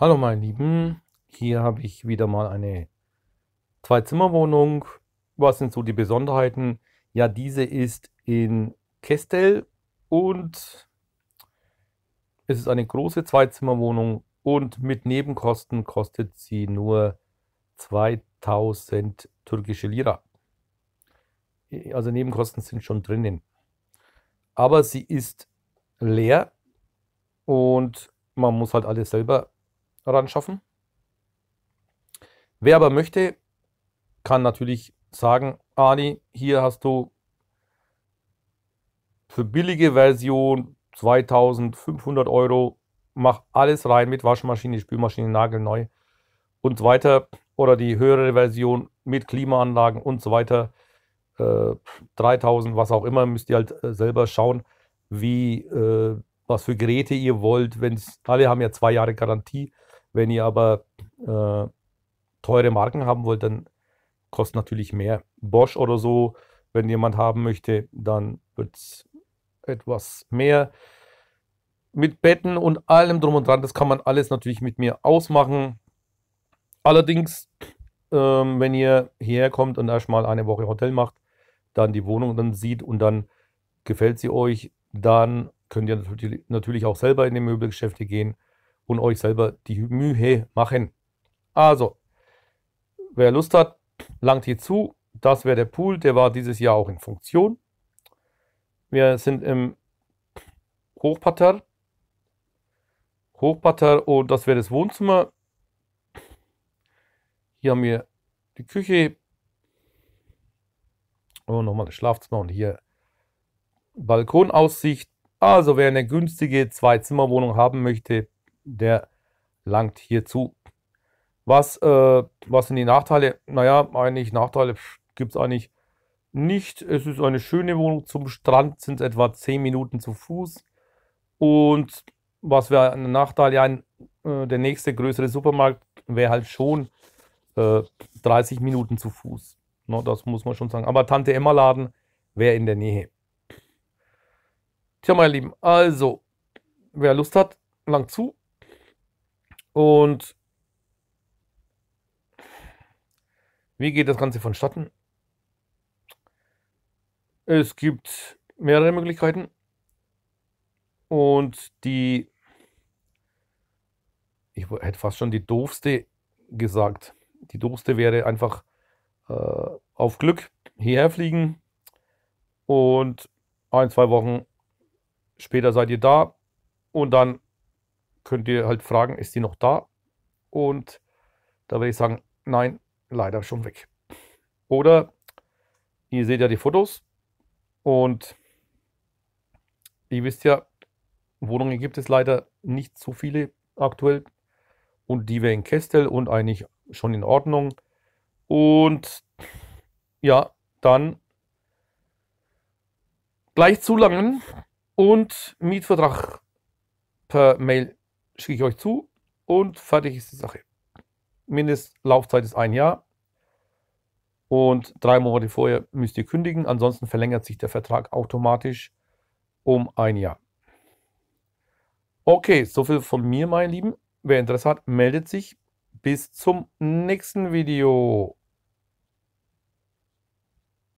Hallo meine Lieben, hier habe ich wieder mal eine Zwei-Zimmer-Wohnung. Was sind so die Besonderheiten? Ja, diese ist in Kestel und es ist eine große Zwei-Zimmer-Wohnung und mit Nebenkosten kostet sie nur 2000 türkische Lira. Also Nebenkosten sind schon drinnen. Aber sie ist leer und man muss halt alles selber ranschaffen. Wer aber möchte, kann natürlich sagen, Ani, hier hast du für billige Version 2500 Euro, mach alles rein mit Waschmaschine, Spülmaschine, nagelneu und so weiter. Oder die höhere Version mit Klimaanlagen und so weiter. 3000, äh, was auch immer, müsst ihr halt äh, selber schauen, wie, äh, was für Geräte ihr wollt. Wenn's, alle haben ja zwei Jahre Garantie. Wenn ihr aber äh, teure Marken haben wollt, dann kostet natürlich mehr. Bosch oder so, wenn jemand haben möchte, dann wird es etwas mehr. Mit Betten und allem drum und dran, das kann man alles natürlich mit mir ausmachen. Allerdings, ähm, wenn ihr hierher kommt und erstmal eine Woche Hotel macht, dann die Wohnung dann sieht und dann gefällt sie euch, dann könnt ihr natürlich, natürlich auch selber in die Möbelgeschäfte gehen und euch selber die Mühe machen. Also, wer Lust hat, langt hier zu. Das wäre der Pool, der war dieses Jahr auch in Funktion. Wir sind im Hochparterre. Hochparterre und oh, das wäre das Wohnzimmer. Hier haben wir die Küche. Und oh, nochmal das Schlafzimmer und hier Balkonaussicht. Also wer eine günstige Zwei-Zimmer-Wohnung haben möchte, der langt hierzu. Was, äh, was sind die Nachteile? Naja, eigentlich Nachteile gibt es eigentlich nicht. Es ist eine schöne Wohnung zum Strand, sind es etwa 10 Minuten zu Fuß. Und was wäre ein Nachteil? Ja, ein, äh, der nächste größere Supermarkt wäre halt schon äh, 30 Minuten zu Fuß. No, das muss man schon sagen. Aber Tante Emma Laden wäre in der Nähe. Tja, meine Lieben, also, wer Lust hat, lang zu. Und wie geht das Ganze vonstatten? Es gibt mehrere Möglichkeiten. Und die, ich hätte fast schon die doofste gesagt. Die doofste wäre einfach äh, auf Glück hierher fliegen und ein, zwei Wochen später seid ihr da und dann könnt ihr halt fragen, ist die noch da? Und da würde ich sagen, nein, leider schon weg. Oder ihr seht ja die Fotos und ihr wisst ja, Wohnungen gibt es leider nicht so viele aktuell. Und die wäre in Kestel und eigentlich schon in Ordnung. Und ja, dann gleich zulangen und Mietvertrag per Mail schicke ich euch zu und fertig ist die Sache. Mindestlaufzeit ist ein Jahr und drei Monate vorher müsst ihr kündigen. Ansonsten verlängert sich der Vertrag automatisch um ein Jahr. Okay, soviel von mir, meine Lieben. Wer Interesse hat, meldet sich. Bis zum nächsten Video.